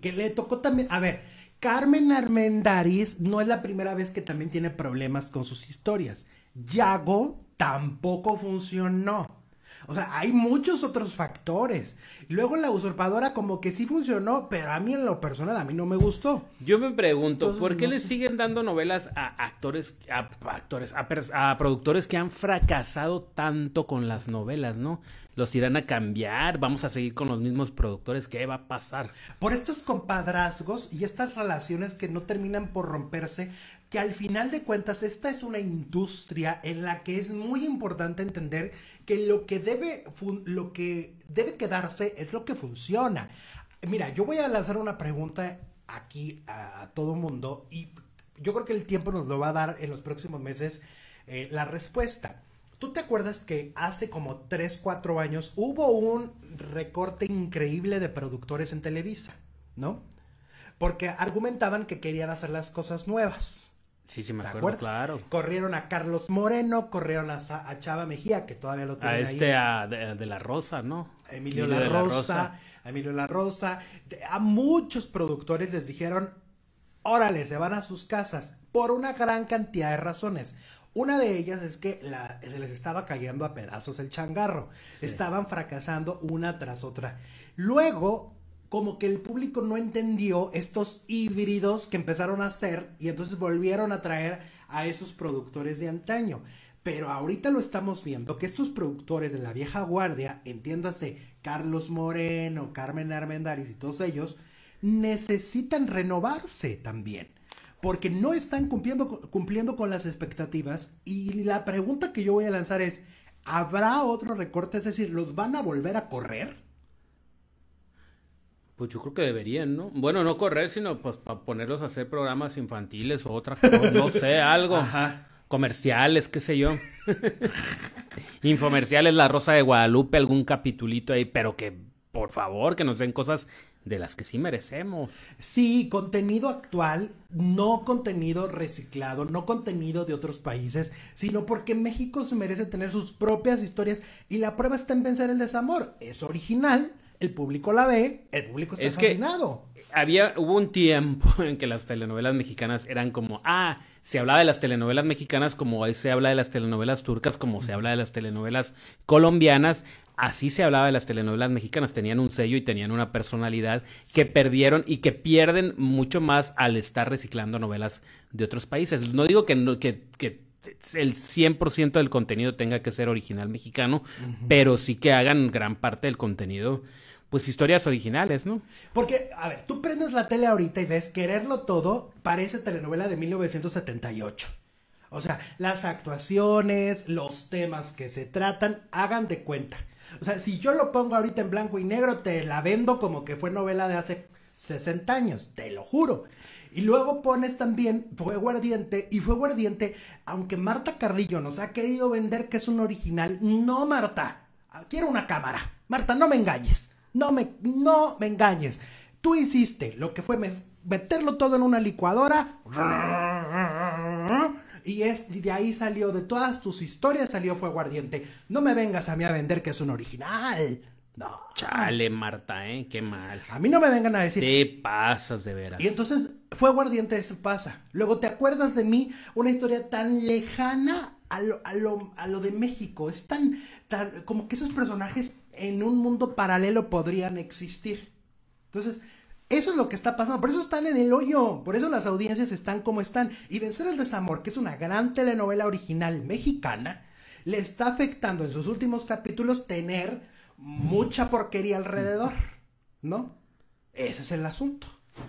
que le tocó también. A ver, Carmen Armendariz no es la primera vez que también tiene problemas con sus historias. Yago tampoco funcionó. O sea, hay muchos otros factores. Luego la usurpadora como que sí funcionó, pero a mí en lo personal a mí no me gustó. Yo me pregunto, ¿por qué le siguen dando novelas a actores, a, actores, a, a, productores que han fracasado tanto con las novelas, no? Los irán a cambiar, vamos a seguir con los mismos productores, ¿qué va a pasar? Por estos compadrazgos y estas relaciones que no terminan por romperse, que al final de cuentas esta es una industria en la que es muy importante entender que lo que debe, lo que debe quedarse es lo que funciona. Mira, yo voy a lanzar una pregunta aquí a, todo mundo y yo creo que el tiempo nos lo va a dar en los próximos meses eh, la respuesta. ¿Tú te acuerdas que hace como 3, 4 años hubo un recorte increíble de productores en Televisa, ¿no? Porque argumentaban que querían hacer las cosas nuevas. Sí, sí, me acuerdo, claro. Corrieron a Carlos Moreno, corrieron a, Chava Mejía, que todavía lo tienen A este, A, de, la Rosa, ¿no? Emilio, la, Rosa, a Emilio La Rosa. a muchos productores les dijeron, órale, se van a sus casas, por una gran cantidad de razones. Una de ellas es que se les estaba cayendo a pedazos el changarro. Estaban fracasando una tras otra. Luego, como que el público no entendió estos híbridos que empezaron a hacer y entonces volvieron a traer a esos productores de antaño. Pero ahorita lo estamos viendo que estos productores de la vieja guardia, entiéndase Carlos Moreno, Carmen Armendariz y todos ellos, necesitan renovarse también. Porque no están cumpliendo, cumpliendo con las expectativas. Y la pregunta que yo voy a lanzar es, ¿habrá otro recorte? Es decir, ¿los van a volver a correr? Pues yo creo que deberían, ¿no? Bueno, no correr, sino pues para ponerlos a hacer programas infantiles o otras cosas, no sé, algo. Comerciales, qué sé yo. Infomerciales, La Rosa de Guadalupe, algún capitulito ahí, pero que por favor, que nos den cosas de las que sí merecemos. Sí, contenido actual, no contenido reciclado, no contenido de otros países, sino porque México se merece tener sus propias historias y la prueba está en vencer el desamor. Es original, el público la ve, el público está es había, hubo un tiempo en que las telenovelas mexicanas eran como, ah, se hablaba de las telenovelas mexicanas como hoy se habla de las telenovelas turcas, como se habla de las telenovelas colombianas, así se hablaba de las telenovelas mexicanas, tenían un sello y tenían una personalidad que perdieron y que pierden mucho más al estar reciclando novelas de otros países. No digo que, que, que el 100% del contenido tenga que ser original mexicano, pero sí que hagan gran parte del contenido pues historias originales, ¿no? Porque, a ver, tú prendes la tele ahorita y ves Quererlo Todo parece telenovela de 1978. O sea, las actuaciones, los temas que se tratan, hagan de cuenta. O sea, si yo lo pongo ahorita en blanco y negro, te la vendo como que fue novela de hace 60 años, te lo juro. Y luego pones también Fuego Ardiente y Fuego Ardiente, aunque Marta Carrillo nos ha querido vender que es un original, no Marta, quiero una cámara. Marta, no me engañes. No me, no me engañes. Tú hiciste lo que fue meterlo todo en una licuadora. Y es de ahí salió, de todas tus historias salió Fuego No me vengas a mí a vender que es un original. No. Chale, Marta, ¿eh? Qué mal. A mí no me vengan a decir. Te pasas de veras. Y entonces, Fuego Ardiente eso pasa. Luego te acuerdas de mí, una historia tan lejana a lo, de México. Es tan. como que esos personajes en un mundo paralelo podrían existir. Entonces, eso es lo que está pasando. Por eso están en el hoyo. Por eso las audiencias están como están. Y Vencer el Desamor, que es una gran telenovela original mexicana, le está afectando en sus últimos capítulos tener mucha porquería alrededor. ¿No? Ese es el asunto.